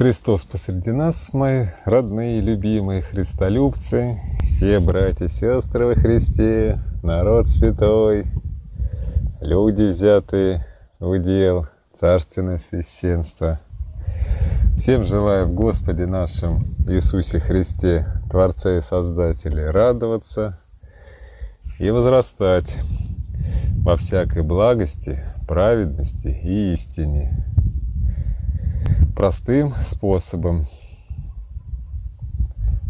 Христос посреди нас, мои родные, любимые христолюбцы, все братья и сестры во Христе, народ святой, люди, взятые в удел, царственное священство. Всем желаю в Господе нашем Иисусе Христе, Творце и Создателе, радоваться и возрастать во всякой благости, праведности и истине простым способом,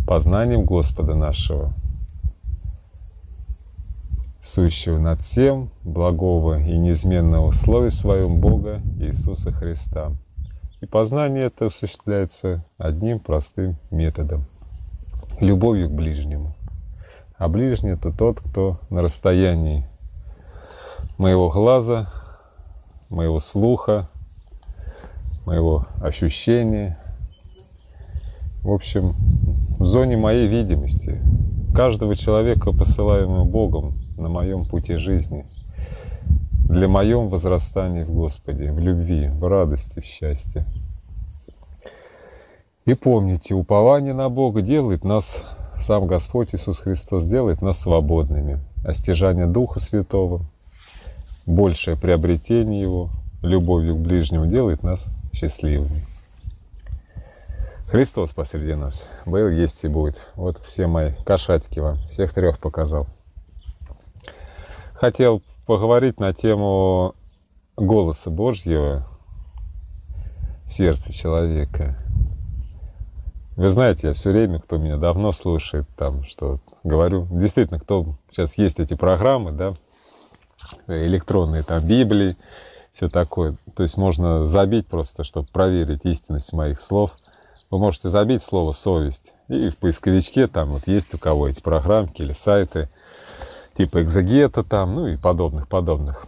познанием Господа нашего, сущего над всем, благого и неизменного слова своем Бога Иисуса Христа. И познание это осуществляется одним простым методом – любовью к ближнему. А ближний – это тот, кто на расстоянии моего глаза, моего слуха, моего ощущения. В общем, в зоне моей видимости, каждого человека, посылаемого Богом на моем пути жизни, для моем возрастании в Господе, в любви, в радости, в счастье. И помните, упование на Бога делает нас, сам Господь Иисус Христос делает нас свободными. Остяжание Духа Святого, большее приобретение Его, любовью к ближнему делает нас счастливыми. Христос посреди нас. Был, есть и будет. Вот все мои кошатики вам. Всех трех показал. Хотел поговорить на тему голоса Божьего в сердце человека. Вы знаете, я все время, кто меня давно слушает, там что говорю, действительно, кто сейчас есть эти программы, да, электронные там Библии, все такое. То есть можно забить просто, чтобы проверить истинность моих слов. Вы можете забить слово «совесть», и в поисковичке там вот есть у кого эти программки или сайты, типа экзогета там, ну и подобных-подобных,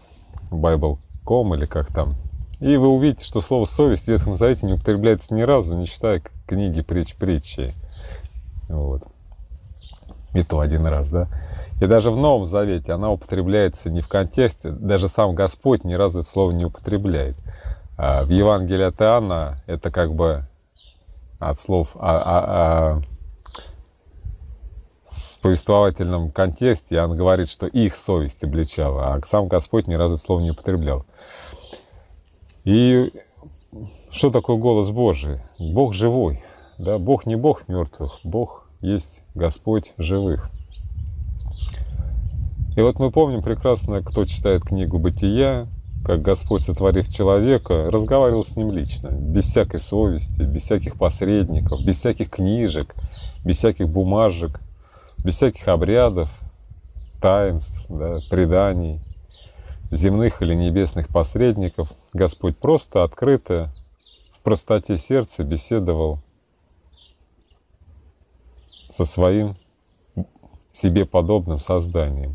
Bible.com или как там. И вы увидите, что слово «совесть» в Ветхом Завете не употребляется ни разу, не считая книги притч притчи. Вот. И то один раз, да? И даже в Новом Завете она употребляется не в контексте, даже сам Господь ни разу это слово не употребляет. А в Евангелии от Иоанна это как бы от слов а, а, а, в повествовательном контексте Иоанн говорит, что их совесть обличала, а сам Господь ни разу это слово не употреблял. И что такое голос Божий? Бог живой. Да? Бог не Бог мертвых, Бог есть Господь живых. И вот мы помним прекрасно, кто читает книгу «Бытия», как Господь, сотворив человека, разговаривал с ним лично, без всякой совести, без всяких посредников, без всяких книжек, без всяких бумажек, без всяких обрядов, таинств, да, преданий, земных или небесных посредников. Господь просто, открыто, в простоте сердца беседовал со своим себе подобным созданием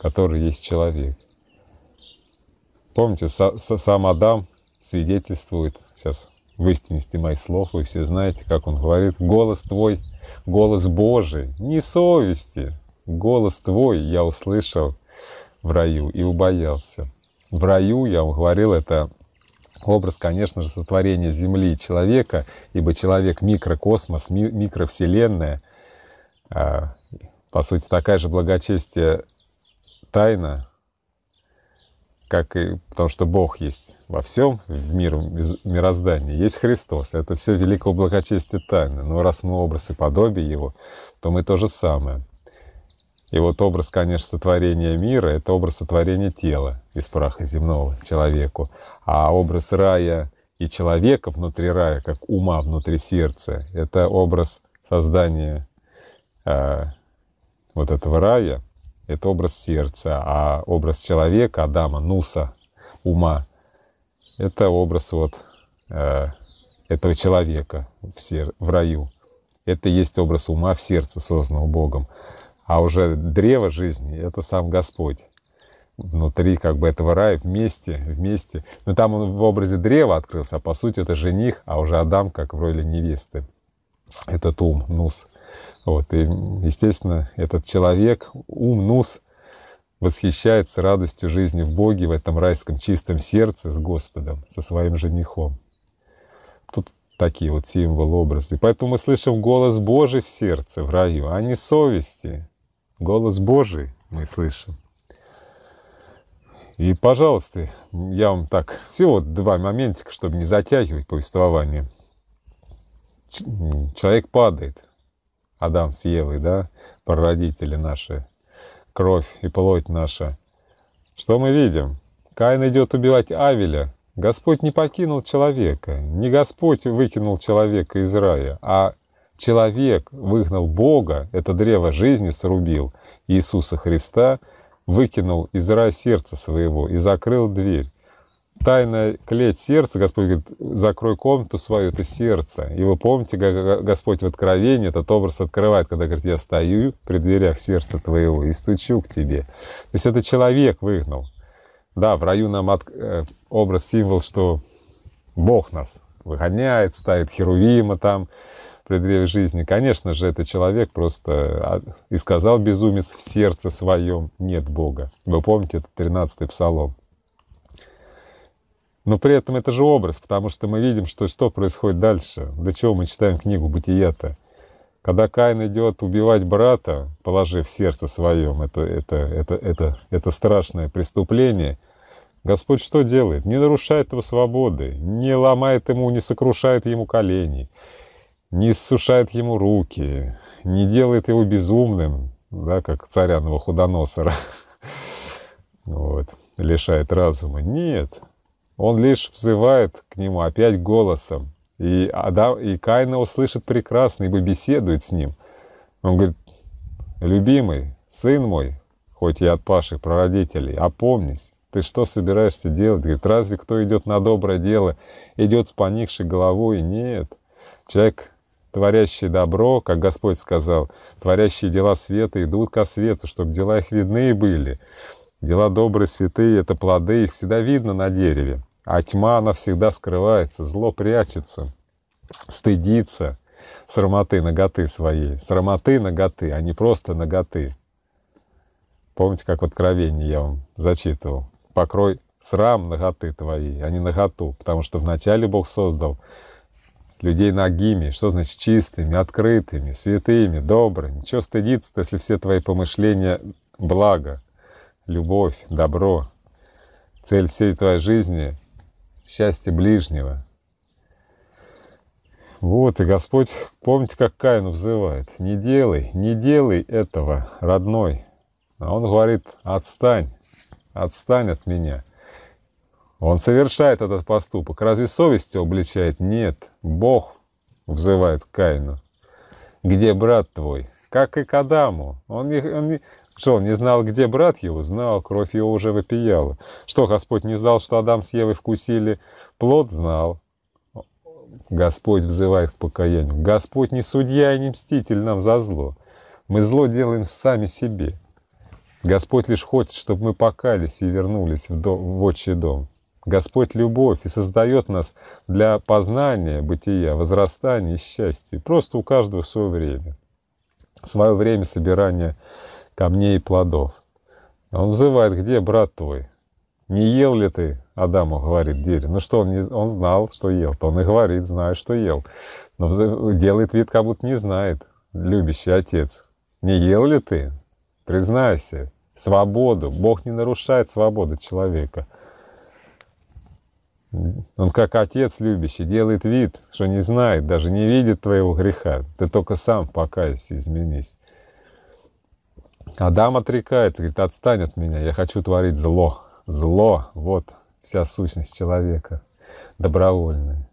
который есть человек. Помните, сам Адам свидетельствует, сейчас в истинности моих слов, вы все знаете, как он говорит, голос твой, голос Божий, не совести, голос твой я услышал в раю и убоялся. В раю, я вам говорил, это образ, конечно же, сотворения Земли и человека, ибо человек — микрокосмос, микровселенная, а, по сути, такая же благочестие тайна, как и, потому что Бог есть во всем, в мир, мироздании, есть Христос. Это все великое благочестие тайны. Но раз мы образ и подобие Его, то мы то же самое. И вот образ, конечно, сотворения мира — это образ сотворения тела из праха земного человеку. А образ рая и человека внутри рая, как ума внутри сердца, это образ создания э, вот этого рая — это образ сердца, а образ человека, Адама, Нуса, ума, это образ вот э, этого человека в, сер, в раю. Это и есть образ ума в сердце, созданного Богом. А уже древо жизни — это сам Господь внутри как бы этого рая, вместе, вместе. Но там он в образе древа открылся, а по сути это жених, а уже Адам как в роли невесты. Этот ум, нус. Вот, и, естественно, этот человек, ум, нус, восхищается радостью жизни в Боге, в этом райском чистом сердце с Господом, со своим женихом. Тут такие вот символы, образы. И поэтому мы слышим голос Божий в сердце, в раю, а не совести. Голос Божий мы слышим. И, пожалуйста, я вам так, всего два моментика, чтобы не затягивать повествование. Человек падает, Адам с Евой, да, прародители наши, кровь и плоть наша. Что мы видим? Каин идет убивать Авеля. Господь не покинул человека, не Господь выкинул человека из рая, а человек выгнал Бога, это древо жизни срубил Иисуса Христа, выкинул из рая сердца своего и закрыл дверь тайная клеть сердца, Господь говорит, закрой комнату свою, это сердце. И вы помните, как Господь в откровении этот образ открывает, когда говорит, я стою при дверях сердца твоего и стучу к тебе. То есть это человек выгнал. Да, в раю нам от, э, образ, символ, что Бог нас выгоняет, ставит херувима там при древе жизни. Конечно же, это человек просто а, и сказал безумец в сердце своем, нет Бога. Вы помните, это 13-й псалом. Но при этом это же образ, потому что мы видим, что, что происходит дальше. До чего мы читаем книгу «Бытие-то». Когда Каин идет убивать брата, положив сердце своем, это, это, это, это, это страшное преступление, Господь что делает? Не нарушает его свободы, не ломает ему, не сокрушает ему колени, не сушает ему руки, не делает его безумным, да, как царяного худоносора, вот, лишает разума. Нет, он лишь взывает к нему опять голосом. И, Адам, и Каина услышит прекрасно, ибо беседует с ним. Он говорит, любимый, сын мой, хоть и от Паши, прародителей, опомнись, ты что собираешься делать? Говорит, разве кто идет на доброе дело, идет с поникшей головой? Нет. Человек, творящий добро, как Господь сказал, творящие дела света идут ко свету, чтобы дела их видны были. Дела добрые, святые — это плоды, их всегда видно на дереве. А тьма, она всегда скрывается, зло прячется, стыдится срамоты, ноготы своей. Срамоты, ноготы, а не просто ноготы. Помните, как в Откровении я вам зачитывал? «Покрой срам ноготы твои, а не ноготу, потому что вначале Бог создал людей нагими, что значит чистыми, открытыми, святыми, добрыми. Чего стыдиться-то, если все твои помышления — благо, любовь, добро? Цель всей твоей жизни счастье ближнего. Вот, и Господь, помните, как Каину взывает. Не делай, не делай этого, родной. А он говорит, отстань, отстань от меня. Он совершает этот поступок. Разве совесть его обличает? Нет. Бог взывает к Каину. Где брат твой? Как и к Адаму. Он, не, он не, что, он не знал, где брат его? Знал, кровь его уже вопияла. Что, Господь не знал, что Адам с Евой вкусили плод? Знал. Господь взывает к покаянию. Господь не судья и не мститель нам за зло. Мы зло делаем сами себе. Господь лишь хочет, чтобы мы покались и вернулись в, дом, в отчий дом. Господь — любовь и создает нас для познания бытия, возрастания и счастья. Просто у каждого свое время. Свое время собирания камней и плодов. Он взывает, где брат твой? Не ел ли ты, Адаму говорит дерево? Ну что, он, не, он знал, что ел, то он и говорит, знает, что ел. Но делает вид, как будто не знает, любящий отец. Не ел ли ты? Признайся, свободу. Бог не нарушает свободу человека. Он как отец любящий, делает вид, что не знает, даже не видит твоего греха. Ты только сам покайся, изменись. Адам отрекается, говорит, отстань от меня, я хочу творить зло. Зло, вот вся сущность человека, добровольная.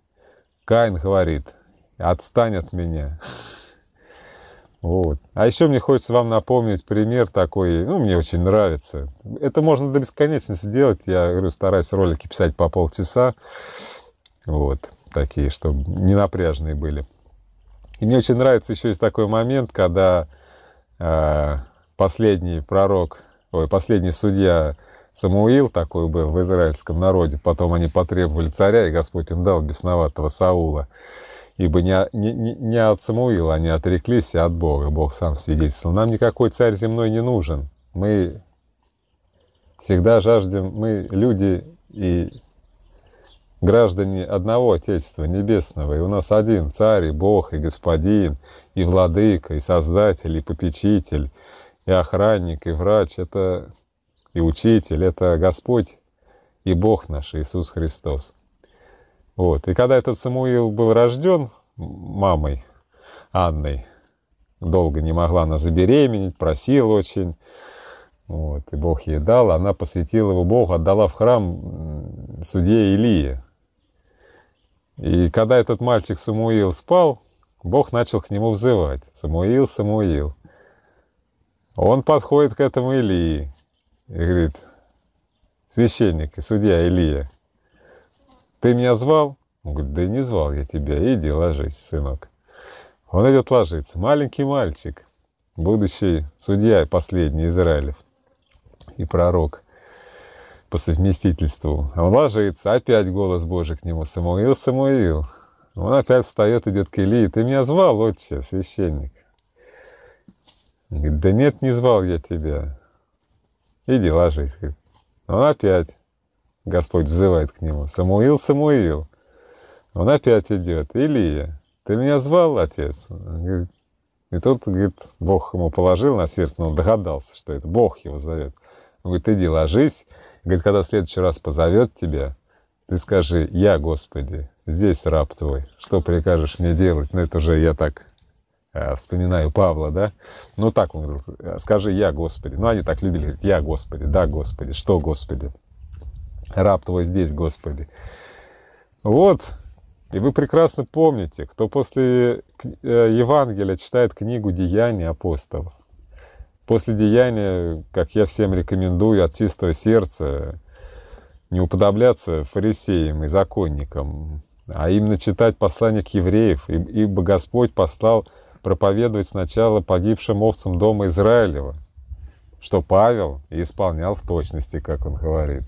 Каин говорит, отстань от меня. Вот. А еще мне хочется вам напомнить пример такой, ну, мне очень нравится. Это можно до бесконечности делать. Я, говорю, стараюсь ролики писать по полчаса. Вот, такие, чтобы не напряжные были. И мне очень нравится еще есть такой момент, когда а, последний пророк, ой, последний судья Самуил такой был в израильском народе. Потом они потребовали царя, и Господь им дал бесноватого Саула. Ибо не, не, не от Самуила они отреклись, а от Бога. Бог сам свидетельствовал. Нам никакой царь земной не нужен. Мы всегда жаждем, мы люди и граждане одного Отечества Небесного, и у нас один Царь, и Бог, и Господин, и Владыка, и Создатель, и Попечитель, и охранник, и врач, это и учитель, это Господь и Бог наш, Иисус Христос. Вот. И когда этот Самуил был рожден мамой Анной, долго не могла она забеременеть, просила очень, вот, и Бог ей дал, она посвятила его Богу, отдала в храм судье Илии. И когда этот мальчик Самуил спал, Бог начал к нему взывать. Самуил, Самуил. Он подходит к этому Илии и говорит, священник и судья Илия, ты меня звал? Он говорит, да не звал я тебя, иди ложись, сынок. Он идет ложиться. Маленький мальчик, будущий судья, последний Израилев и пророк по совместительству. Он ложится, опять голос Божий к нему, Самуил, Самуил. Он опять встает, идет к Илии, ты меня звал, отче, священник говорит, да нет, не звал я тебя. И дела жизнь. Он опять, Господь взывает к нему, Самуил, Самуил. Он опять идет, Илия, ты меня звал, отец? Он говорит, и тут, говорит, Бог ему положил на сердце, но он догадался, что это Бог его зовет. Он говорит, иди ложись. Говорит, когда в следующий раз позовет тебя, ты скажи, я, Господи, здесь раб твой, что прикажешь мне делать? Ну, это уже я так Э, вспоминаю Павла, да, ну так он говорил, э, скажи «Я, Господи». Ну, они так любили говорить «Я, Господи», «Да, Господи», «Что, Господи», «Раб твой здесь, Господи». Вот, и вы прекрасно помните, кто после э, Евангелия читает книгу «Деяния апостолов». После деяния, как я всем рекомендую, от чистого сердца не уподобляться фарисеям и законникам, а именно читать послание к евреев, ибо Господь послал проповедовать сначала погибшим овцам дома Израилева, что Павел и исполнял в точности, как он говорит.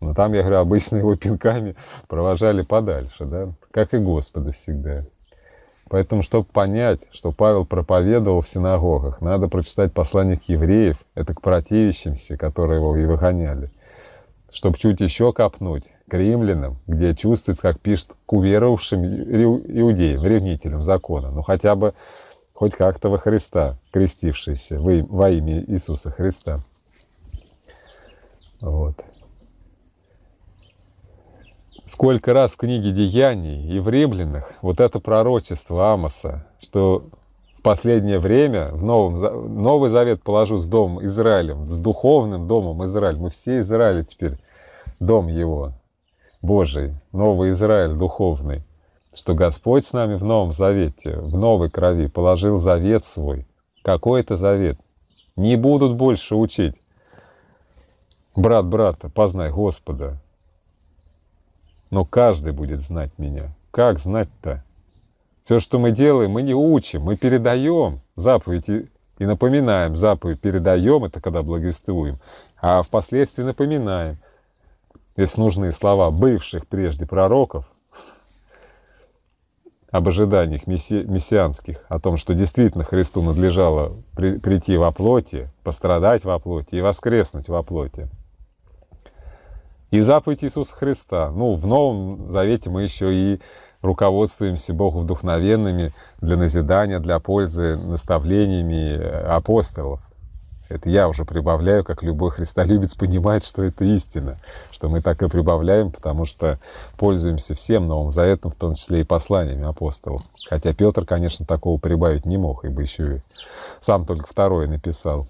Но там, я говорю, обычно его пинками провожали подальше, да, как и Господа всегда. Поэтому, чтобы понять, что Павел проповедовал в синагогах, надо прочитать послание к евреев, это к противящимся, которые его и выгоняли. Чтобы чуть еще копнуть, к римлянам, где чувствуется, как пишет, к уверовавшим иудеям, ревнителям закона, ну хотя бы хоть как-то во Христа, крестившиеся во имя Иисуса Христа. Вот. Сколько раз в книге «Деяний» и в «Римлянах» вот это пророчество Амоса, что в последнее время в новом, Новый Завет положу с Домом Израилем, с духовным Домом Израиль. Мы все Израиля теперь, дом его, Божий, новый Израиль духовный, что Господь с нами в Новом Завете, в новой крови положил завет свой. Какой это завет? Не будут больше учить. Брат брата, познай Господа. Но каждый будет знать меня. Как знать-то? Все, что мы делаем, мы не учим, мы передаем заповеди и напоминаем заповедь, передаем это, когда благовествуем, а впоследствии напоминаем – Здесь нужны слова бывших прежде пророков об ожиданиях мессианских, о том, что действительно Христу надлежало прийти во плоти, пострадать во плоти и воскреснуть во плоти. И заповедь Иисуса Христа. Ну, в Новом Завете мы еще и руководствуемся Богу вдохновенными для назидания, для пользы, наставлениями апостолов. Это я уже прибавляю, как любой христолюбец понимает, что это истина, что мы так и прибавляем, потому что пользуемся всем Новым Заветом, в том числе и посланиями апостолов. Хотя Петр, конечно, такого прибавить не мог, ибо еще и сам только второе написал.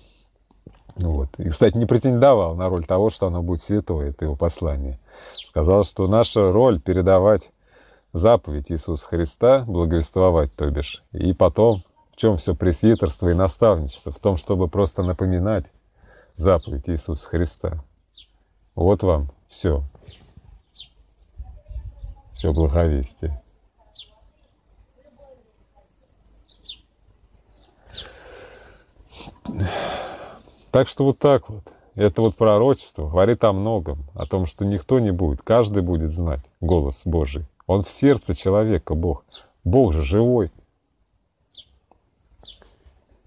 Вот. И, кстати, не претендовал на роль того, что оно будет святое, это его послание. Сказал, что наша роль передавать заповедь Иисуса Христа, благовествовать, то бишь, и потом в чем все пресвитерство и наставничество? В том, чтобы просто напоминать заповедь Иисуса Христа. Вот вам все. Все благовестие. Так что вот так вот. Это вот пророчество говорит о многом, о том, что никто не будет, каждый будет знать голос Божий. Он в сердце человека, Бог. Бог же живой,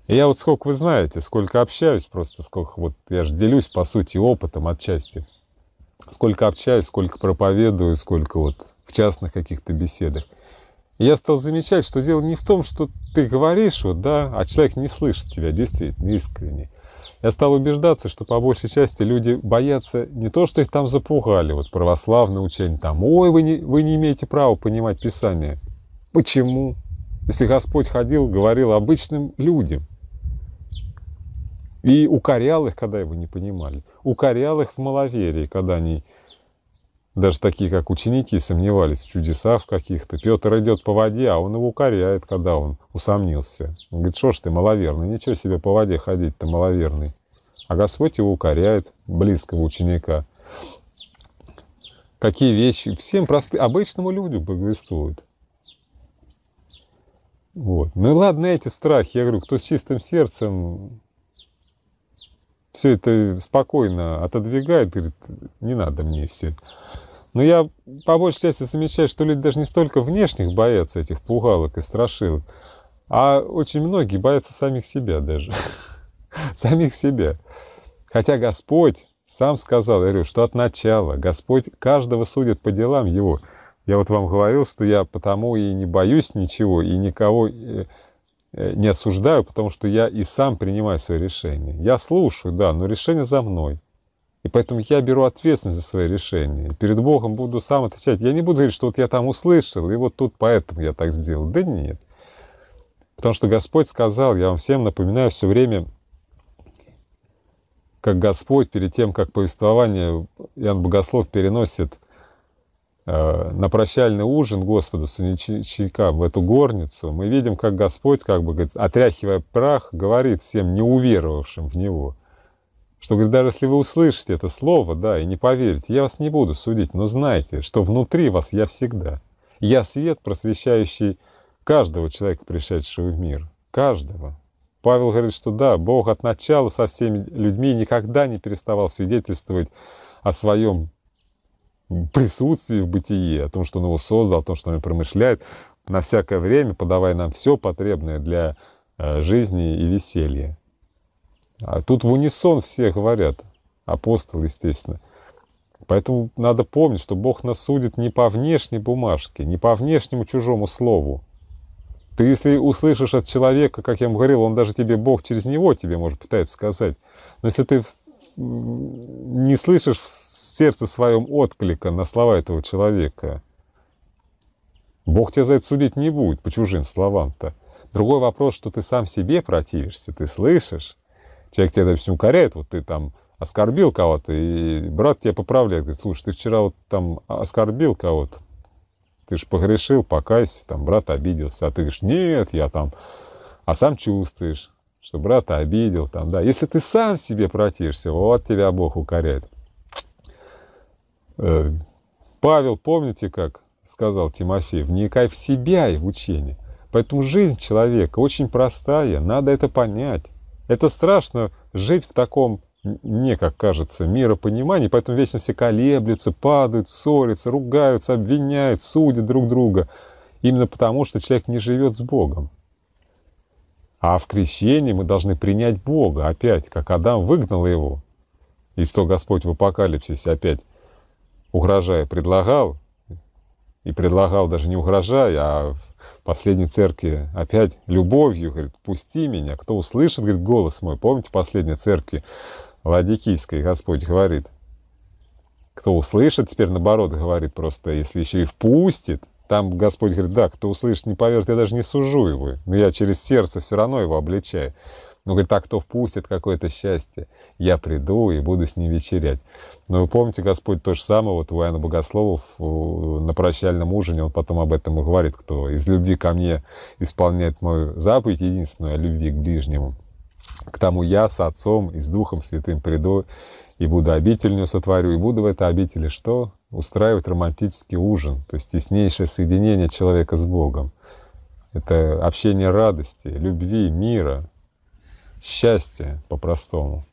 я вот сколько вы знаете, сколько общаюсь, просто сколько вот я же делюсь, по сути, опытом отчасти. Сколько общаюсь, сколько проповедую, сколько вот в частных каких-то беседах. я стал замечать, что дело не в том, что ты говоришь, вот, да, а человек не слышит тебя действительно искренне. Я стал убеждаться, что по большей части люди боятся не то, что их там запугали, вот православное учение, там, ой, вы не, вы не имеете права понимать Писание. Почему? Если Господь ходил, говорил обычным людям – и укорял их, когда его не понимали. Укорял их в маловерии, когда они, даже такие как ученики, сомневались в чудесах каких-то. Петр идет по воде, а он его укоряет, когда он усомнился. Он говорит, что ж ты маловерный, ничего себе по воде ходить-то маловерный. А Господь его укоряет, близкого ученика. Какие вещи всем простым, обычному людям благовествует. Вот. Ну и ладно эти страхи, я говорю, кто с чистым сердцем, все это спокойно отодвигает, говорит, не надо мне все Но я по большей части замечаю, что люди даже не столько внешних боятся этих пугалок и страшилок, а очень многие боятся самих себя даже. самих себя. Хотя Господь сам сказал, я говорю, что от начала Господь каждого судит по делам его. Я вот вам говорил, что я потому и не боюсь ничего, и никого э, Э, не осуждаю, потому что я и сам принимаю свои решения. Я слушаю, да, но решение за мной. И поэтому я беру ответственность за свои решения. И перед Богом буду сам отвечать. Я не буду говорить, что вот я там услышал, и вот тут поэтому я так сделал. Да нет. Потому что Господь сказал, я вам всем напоминаю все время, как Господь перед тем, как повествование Иоанн Богослов переносит Э, на прощальный ужин Господу Суничника в эту горницу, мы видим, как Господь, как бы, говорит, отряхивая прах, говорит всем неуверовавшим в Него, что, говорит, даже если вы услышите это слово, да, и не поверите, я вас не буду судить, но знайте, что внутри вас я всегда. Я свет, просвещающий каждого человека, пришедшего в мир. Каждого. Павел говорит, что да, Бог от начала со всеми людьми никогда не переставал свидетельствовать о своем присутствии в бытии, о том, что он его создал, о том, что он промышляет, на всякое время подавая нам все потребное для э, жизни и веселья. А тут в унисон все говорят, апостол, естественно. Поэтому надо помнить, что Бог нас судит не по внешней бумажке, не по внешнему чужому слову. Ты если услышишь от человека, как я вам говорил, он даже тебе, Бог через него тебе может пытается сказать. Но если ты не слышишь в сердце своем отклика на слова этого человека. Бог тебя за это судить не будет, по чужим словам-то. Другой вопрос, что ты сам себе противишься, ты слышишь. Человек тебя, допустим, укоряет, вот ты там оскорбил кого-то, и брат тебя поправляет, говорит, слушай, ты вчера вот там оскорбил кого-то, ты же погрешил, покайся, там брат обиделся, а ты говоришь, нет, я там, а сам чувствуешь, что брата обидел, там, да. Если ты сам себе протишься, вот тебя Бог укоряет. Э, Павел, помните, как сказал Тимофей, вникай в себя и в учение. Поэтому жизнь человека очень простая, надо это понять. Это страшно жить в таком, мне как кажется, миропонимании, поэтому вечно все колеблются, падают, ссорятся, ругаются, обвиняют, судят друг друга. Именно потому, что человек не живет с Богом. А в крещении мы должны принять Бога опять, как Адам выгнал его. И что Господь в апокалипсисе опять, угрожая, предлагал, и предлагал даже не угрожая, а в последней церкви опять любовью, говорит, пусти меня, кто услышит, говорит, голос мой. Помните, последней церкви Ладикийской Господь говорит, кто услышит, теперь наоборот говорит просто, если еще и впустит, там Господь говорит, да, кто услышит, не поверит, я даже не сужу его, но я через сердце все равно его обличаю. Но говорит, так кто впустит какое-то счастье, я приду и буду с ним вечерять. Но вы помните, Господь то же самое, вот у Иоанна Богословов на прощальном ужине, он потом об этом и говорит, кто из любви ко мне исполняет мою заповедь, единственную о а любви к ближнему. К тому я с Отцом и с Духом Святым приду и буду обительную сотворю, и буду в этой обители что? устраивать романтический ужин, то есть теснейшее соединение человека с Богом. Это общение радости, любви, мира, счастья по-простому.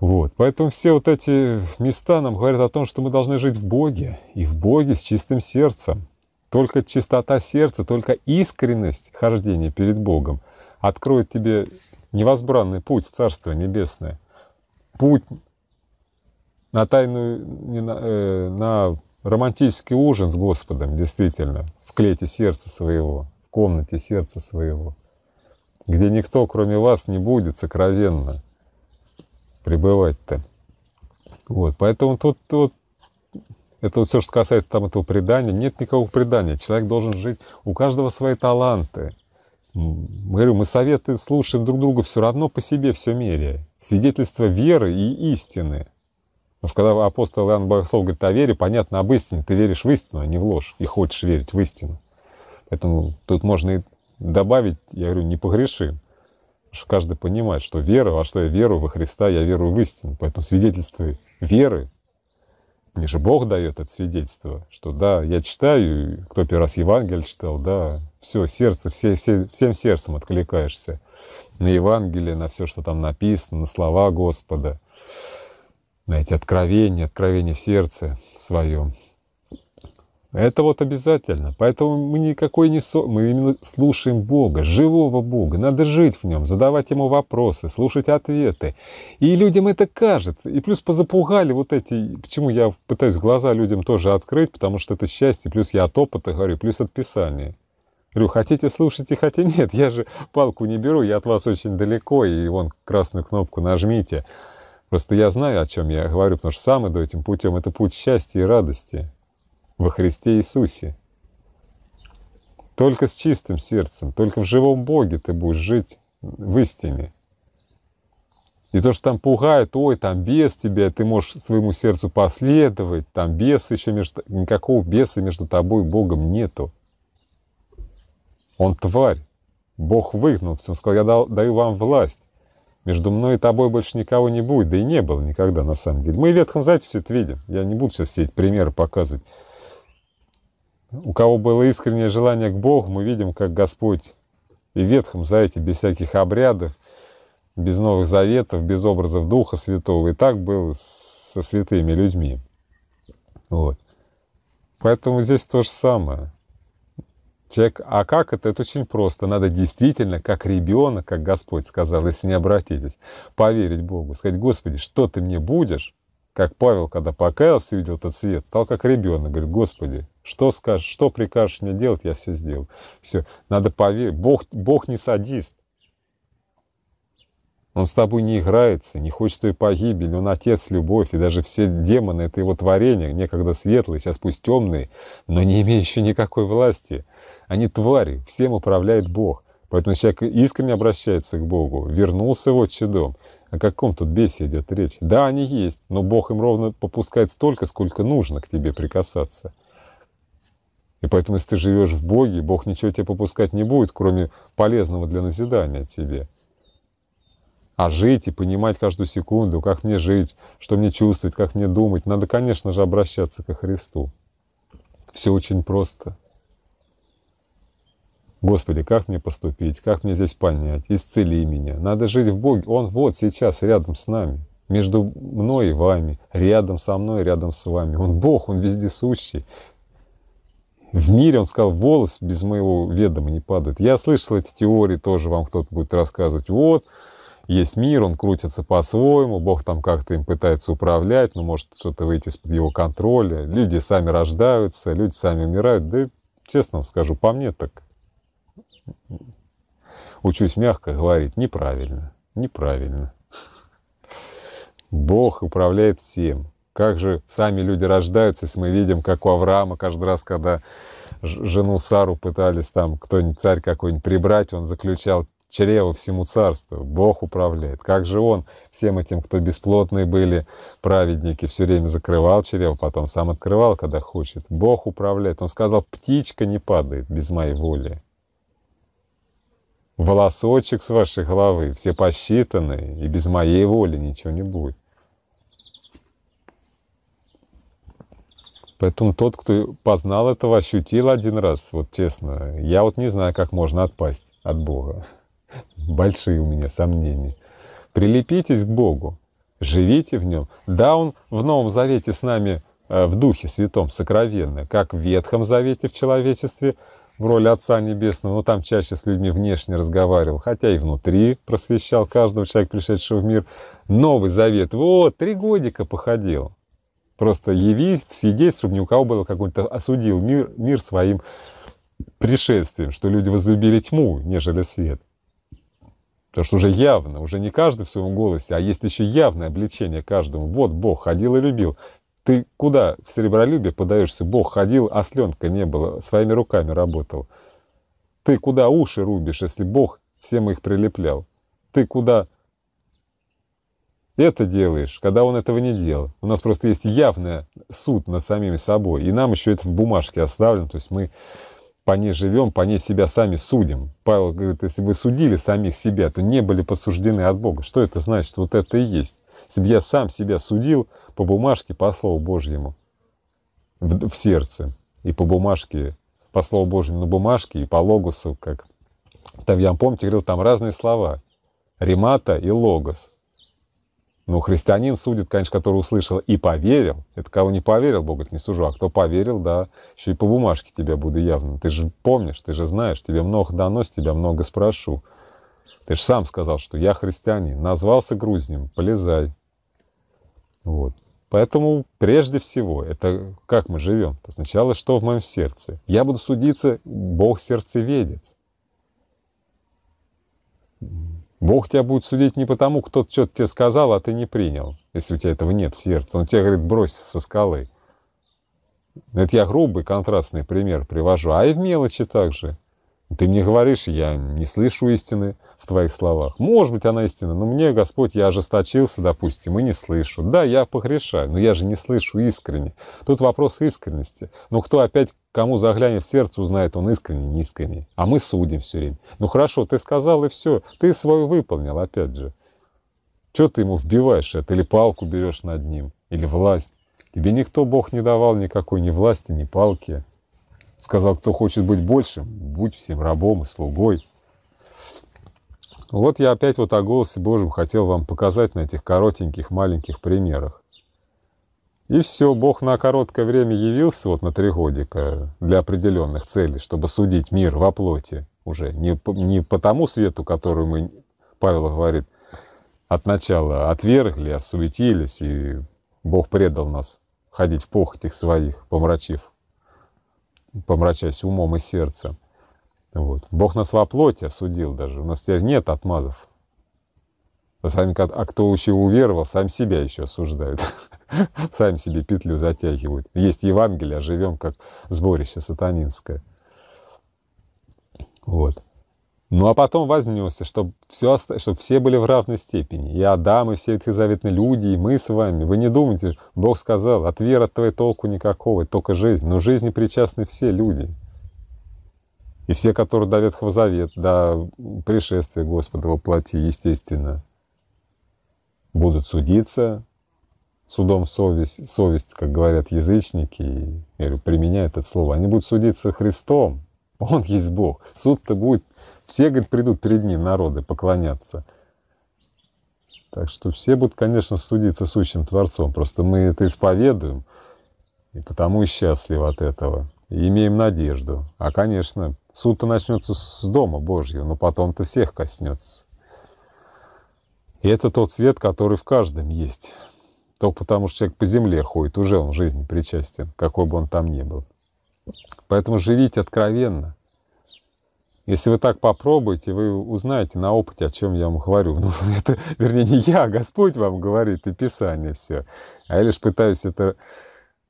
Вот. Поэтому все вот эти места нам говорят о том, что мы должны жить в Боге, и в Боге с чистым сердцем. Только чистота сердца, только искренность хождения перед Богом откроет тебе невозбранный путь в Царство Небесное. Путь на тайную, не на, э, на романтический ужин с Господом, действительно, в клете сердца своего, в комнате сердца своего, где никто, кроме вас, не будет сокровенно пребывать-то. Вот, поэтому тут вот это вот все, что касается там этого предания. Нет никакого предания. Человек должен жить. У каждого свои таланты. Мы говорю, мы советы слушаем друг друга все равно по себе, все мере. Свидетельство веры и истины. Потому что когда апостол Иоанн Богослов говорит о вере, понятно об истине. Ты веришь в истину, а не в ложь, и хочешь верить в истину. Поэтому тут можно и добавить, я говорю, не погрешим. Потому что каждый понимает, что вера, во что я веру, во Христа, я верую в истину. Поэтому свидетельство веры, мне же Бог дает это свидетельство, что да, я читаю, кто первый раз Евангелие читал, да, все, сердце, все, все, всем сердцем откликаешься на Евангелие, на все, что там написано, на слова Господа – на эти откровения, откровения в сердце своем. Это вот обязательно. Поэтому мы никакой не со... мы именно слушаем Бога, живого Бога. Надо жить в нем, задавать ему вопросы, слушать ответы. И людям это кажется. И плюс позапугали вот эти... Почему я пытаюсь глаза людям тоже открыть, потому что это счастье. Плюс я от опыта говорю, плюс от Писания. Говорю, хотите слушать, и хотите нет. Я же палку не беру, я от вас очень далеко. И вон красную кнопку нажмите. Просто я знаю, о чем я говорю, потому что сам иду этим путем. Это путь счастья и радости во Христе Иисусе. Только с чистым сердцем, только в живом Боге ты будешь жить в истине. И то, что там пугает, ой, там бес тебя, ты можешь своему сердцу последовать, там бес еще между... Никакого беса между тобой и Богом нету. Он тварь. Бог выгнал все. Он сказал, я дал, даю вам власть. Между мной и тобой больше никого не будет, да и не было никогда на самом деле. Мы в Ветхом Завете все это видим. Я не буду сейчас все эти примеры показывать. У кого было искреннее желание к Богу, мы видим, как Господь и в Ветхом Завете без всяких обрядов, без новых заветов, без образов Духа Святого. И так было со святыми людьми. Вот. Поэтому здесь то же самое. Человек, а как это? Это очень просто. Надо действительно, как ребенок, как Господь сказал, если не обратитесь, поверить Богу. Сказать, Господи, что ты мне будешь? Как Павел, когда покаялся, видел этот свет, стал как ребенок. Говорит, Господи, что скажешь, что прикажешь мне делать, я все сделал. Все, надо поверить. Бог, Бог не садист. Он с тобой не играется, не хочет твоей погибели, он отец, любовь, и даже все демоны — это его творение, некогда светлые, сейчас пусть темные, но не имеющие никакой власти. Они твари, всем управляет Бог. Поэтому человек искренне обращается к Богу, вернулся в отчий дом. О каком тут бесе идет речь? Да, они есть, но Бог им ровно попускает столько, сколько нужно к тебе прикасаться. И поэтому, если ты живешь в Боге, Бог ничего тебе попускать не будет, кроме полезного для назидания тебе. А жить и понимать каждую секунду, как мне жить, что мне чувствовать, как мне думать, надо, конечно же, обращаться ко Христу. Все очень просто. Господи, как мне поступить, как мне здесь понять, исцели меня. Надо жить в Боге. Он вот сейчас рядом с нами, между мной и вами, рядом со мной, рядом с вами. Он Бог, Он вездесущий. В мире, он сказал, волос без моего ведома не падает. Я слышал эти теории тоже, вам кто-то будет рассказывать. Вот, есть мир, он крутится по-своему, Бог там как-то им пытается управлять, но ну, может что-то выйти из-под его контроля. Люди сами рождаются, люди сами умирают. Да, честно вам скажу, по мне так учусь мягко говорить, неправильно, неправильно. Бог управляет всем. Как же сами люди рождаются, если мы видим, как у Авраама каждый раз, когда жену Сару пытались там кто-нибудь, царь какой-нибудь прибрать, он заключал чрево всему царству, Бог управляет. Как же Он всем этим, кто бесплотные были, праведники, все время закрывал чрево, потом сам открывал, когда хочет. Бог управляет. Он сказал, птичка не падает без моей воли. Волосочек с вашей головы, все посчитаны, и без моей воли ничего не будет. Поэтому тот, кто познал этого, ощутил один раз, вот честно, я вот не знаю, как можно отпасть от Бога большие у меня сомнения. Прилепитесь к Богу, живите в Нем. Да, Он в Новом Завете с нами э, в Духе Святом сокровенно, как в Ветхом Завете в человечестве в роли Отца Небесного, но там чаще с людьми внешне разговаривал, хотя и внутри просвещал каждого человека, пришедшего в мир. Новый Завет, вот, три годика походил. Просто яви свидетельств, чтобы ни у кого было какой-то осудил мир, мир своим пришествием, что люди возлюбили тьму, нежели свет. Потому что уже явно, уже не каждый в своем голосе, а есть еще явное обличение каждому. Вот Бог ходил и любил. Ты куда в серебролюбие подаешься? Бог ходил, осленка а не было, своими руками работал. Ты куда уши рубишь, если Бог всем их прилеплял? Ты куда это делаешь, когда он этого не делал? У нас просто есть явный суд над самими собой. И нам еще это в бумажке оставлено. То есть мы по ней живем, по ней себя сами судим. Павел говорит, если вы судили самих себя, то не были посуждены от Бога. Что это значит? Вот это и есть. Если бы я сам себя судил по бумажке, по Слову Божьему, в, в сердце, и по бумажке, по Слову Божьему на бумажке, и по логосу, как там, я помните, говорил, там разные слова. Ремата и логос. Но христианин судит, конечно, который услышал и поверил. Это кого не поверил, Бога не сужу. А кто поверил, да, еще и по бумажке тебя буду явно. Ты же помнишь, ты же знаешь, тебе много дано, с тебя много спрошу. Ты же сам сказал, что я христианин. Назвался грузнем, полезай. Вот. Поэтому прежде всего, это как мы живем. Это сначала, что в моем сердце. Я буду судиться, Бог сердцеведец. Бог тебя будет судить не потому, кто что-то тебе сказал, а ты не принял, если у тебя этого нет в сердце. Он тебе говорит, брось со скалы. Это я грубый контрастный пример привожу, а и в мелочи также. Ты мне говоришь, я не слышу истины в твоих словах. Может быть, она истина, но мне, Господь, я ожесточился, допустим, и не слышу. Да, я погрешаю, но я же не слышу искренне. Тут вопрос искренности. Но кто опять Кому заглянет в сердце, узнает он искренне, не искренне. А мы судим все время. Ну хорошо, ты сказал и все. Ты свою выполнил, опять же. Что ты ему вбиваешь это? Или палку берешь над ним? Или власть? Тебе никто Бог не давал никакой ни власти, ни палки. Сказал, кто хочет быть большим, будь всем рабом и слугой. Вот я опять вот о голосе Божьем хотел вам показать на этих коротеньких маленьких примерах. И все, Бог на короткое время явился, вот на три годика, для определенных целей, чтобы судить мир во плоти уже. Не, по не по тому свету, который мы, Павел говорит, от начала отвергли, осуетились, а и Бог предал нас ходить в похотях своих, помрачив, помрачаясь умом и сердцем. Вот. Бог нас во плоти осудил даже. У нас теперь нет отмазов а сами, как а кто еще уверовал, сам себя еще осуждают. Сами себе петлю затягивают. Есть Евангелие, а живем как сборище сатанинское. Вот. Ну а потом вознесся, чтобы все, чтобы все были в равной степени. И Адам, и все ветхозаветные люди, и мы с вами. Вы не думайте, Бог сказал, от веры от твоей толку никакого, только жизнь. Но жизни причастны все люди. И все, которые до Ветхого Завета, до пришествия Господа во плоти, естественно будут судиться судом совесть, совесть, как говорят язычники, и, применяют это слово, они будут судиться Христом, Он есть Бог. Суд-то будет, все, говорит, придут перед Ним, народы, поклоняться. Так что все будут, конечно, судиться сущим Творцом, просто мы это исповедуем, и потому и счастливы от этого, и имеем надежду. А, конечно, суд-то начнется с Дома Божьего, но потом-то всех коснется. И это тот свет, который в каждом есть. То потому что человек по земле ходит, уже он в жизни причастен, какой бы он там ни был. Поэтому живите откровенно. Если вы так попробуете, вы узнаете на опыте, о чем я вам говорю. Ну, это, вернее, не я, а Господь вам говорит, и Писание все. А я лишь пытаюсь это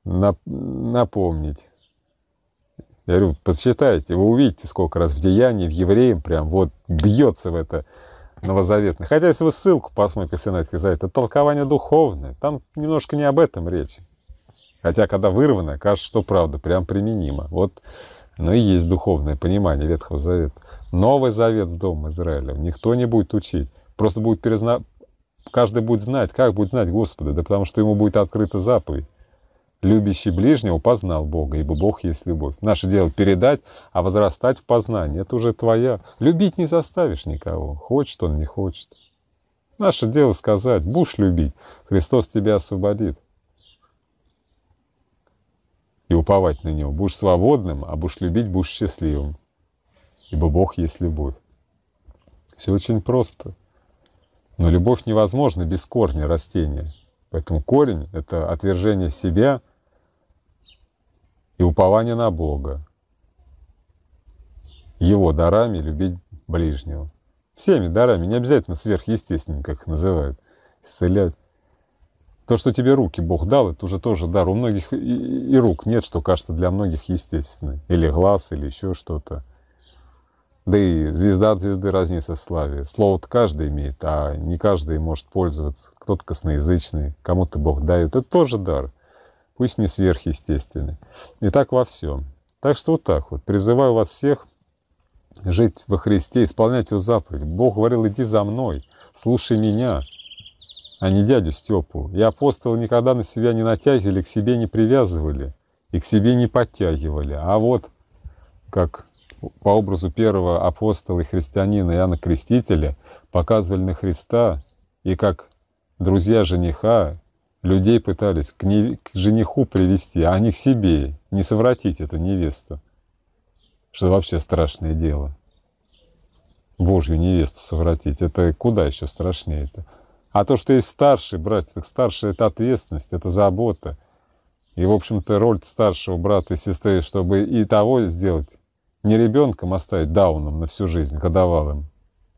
напомнить. Я говорю, посчитайте, вы увидите, сколько раз в Деянии, в Евреям прям вот бьется в это новозаветный. Хотя, если вы ссылку посмотрите в Сенатский Завет, это толкование духовное, там немножко не об этом речь. Хотя, когда вырвано, кажется, что правда, прям применимо. Вот, но ну и есть духовное понимание Ветхого Завета. Новый Завет с Домом Израилем никто не будет учить. Просто будет перезна... каждый будет знать, как будет знать Господа, да потому что ему будет открыта заповедь любящий ближнего познал Бога, ибо Бог есть любовь. Наше дело передать, а возрастать в познании. Это уже твоя. Любить не заставишь никого, хочет он, не хочет. Наше дело сказать, будешь любить, Христос тебя освободит. И уповать на Него. Будешь свободным, а будешь любить, будешь счастливым. Ибо Бог есть любовь. Все очень просто. Но любовь невозможна без корня растения. Поэтому корень — это отвержение себя — и упование на Бога, его дарами любить ближнего. Всеми дарами, не обязательно сверхъестественными, как их называют, исцелять. То, что тебе руки Бог дал, это уже тоже дар. У многих и, и рук нет, что кажется для многих естественным, Или глаз, или еще что-то. Да и звезда от звезды разница в славе. Слово-то каждый имеет, а не каждый может пользоваться. Кто-то косноязычный, кому-то Бог дает. Это тоже дар пусть не сверхъестественный. И так во всем. Так что вот так вот. Призываю вас всех жить во Христе, исполнять Его заповедь. Бог говорил, иди за мной, слушай меня, а не дядю Степу. И апостолы никогда на себя не натягивали, к себе не привязывали и к себе не подтягивали. А вот как по образу первого апостола и христианина Иоанна Крестителя показывали на Христа, и как друзья жениха, людей пытались к, не, к жениху привести, а не к себе, не совратить эту невесту, что вообще страшное дело. Божью невесту совратить, это куда еще страшнее это. А то, что есть старший брат, так старший — это ответственность, это забота. И, в общем-то, роль старшего брата и сестры, чтобы и того сделать, не ребенком оставить дауном на всю жизнь, годовалым,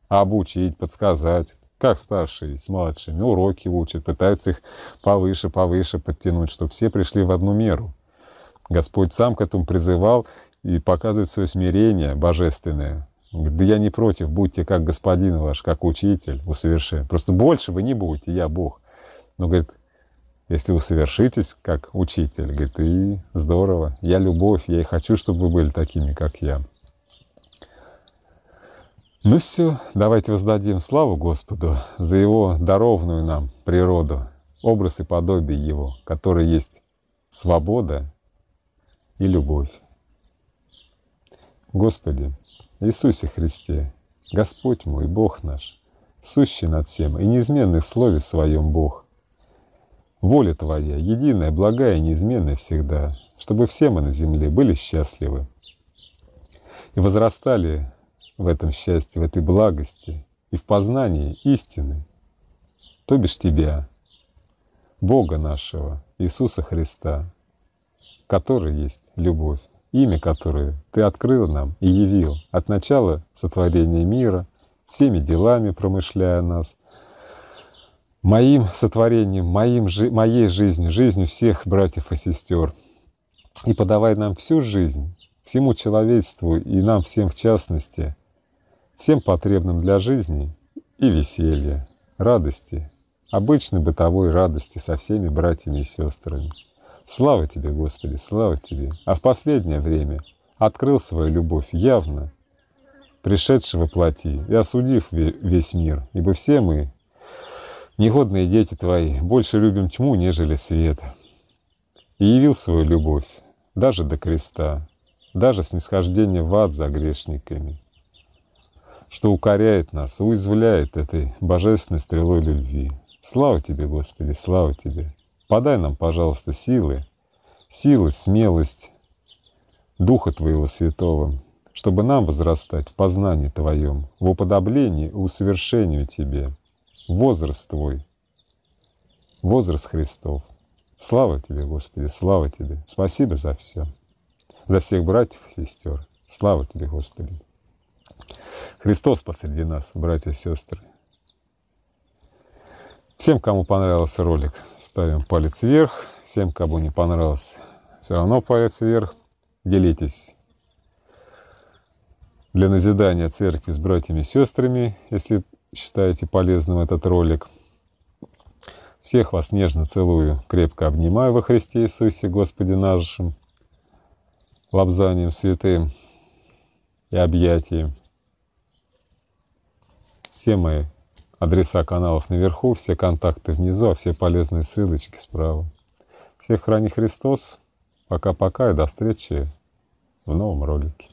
а обучить, подсказать, как старшие с младшими, уроки учат, пытаются их повыше, повыше подтянуть, чтобы все пришли в одну меру. Господь сам к этому призывал и показывает свое смирение божественное. говорит, да я не против, будьте как господин ваш, как учитель, усовершен. Просто больше вы не будете, я Бог. Но, говорит, если вы совершитесь как учитель, говорит, и здорово, я любовь, я и хочу, чтобы вы были такими, как я. Ну все, давайте воздадим славу Господу за Его дарованную нам природу, образ и подобие Его, который есть свобода и любовь. Господи, Иисусе Христе, Господь мой, Бог наш, сущий над всем и неизменный в Слове Своем Бог. Воля Твоя, единая, благая неизменная всегда, чтобы все мы на земле были счастливы и возрастали в этом счастье, в этой благости и в познании истины, то бишь Тебя, Бога нашего, Иисуса Христа, который есть любовь, имя которое Ты открыл нам и явил от начала сотворения мира, всеми делами промышляя нас, моим сотворением, моим, моей жизнью, жизнью всех братьев и сестер. И подавай нам всю жизнь, всему человечеству и нам всем в частности, всем потребным для жизни и веселья, радости, обычной бытовой радости со всеми братьями и сестрами. Слава Тебе, Господи, слава Тебе! А в последнее время открыл свою любовь явно, пришедший во плоти и осудив весь мир, ибо все мы, негодные дети Твои, больше любим тьму, нежели свет. И явил свою любовь даже до креста, даже снисхождение в ад за грешниками, что укоряет нас, уязвляет этой божественной стрелой любви. Слава Тебе, Господи, слава Тебе. Подай нам, пожалуйста, силы, силы, смелость Духа Твоего Святого, чтобы нам возрастать в познании Твоем, в уподоблении и усовершению Тебе. Возраст Твой, возраст Христов. Слава Тебе, Господи, слава Тебе. Спасибо за все, за всех братьев и сестер. Слава Тебе, Господи. Христос посреди нас, братья и сестры. Всем, кому понравился ролик, ставим палец вверх. Всем, кому не понравился, все равно палец вверх. Делитесь для назидания церкви с братьями и сестрами, если считаете полезным этот ролик. Всех вас нежно целую, крепко обнимаю во Христе Иисусе, Господи нашим, лобзанием святым и объятием. Все мои адреса каналов наверху, все контакты внизу, а все полезные ссылочки справа. Всех храни Христос. Пока-пока и до встречи в новом ролике.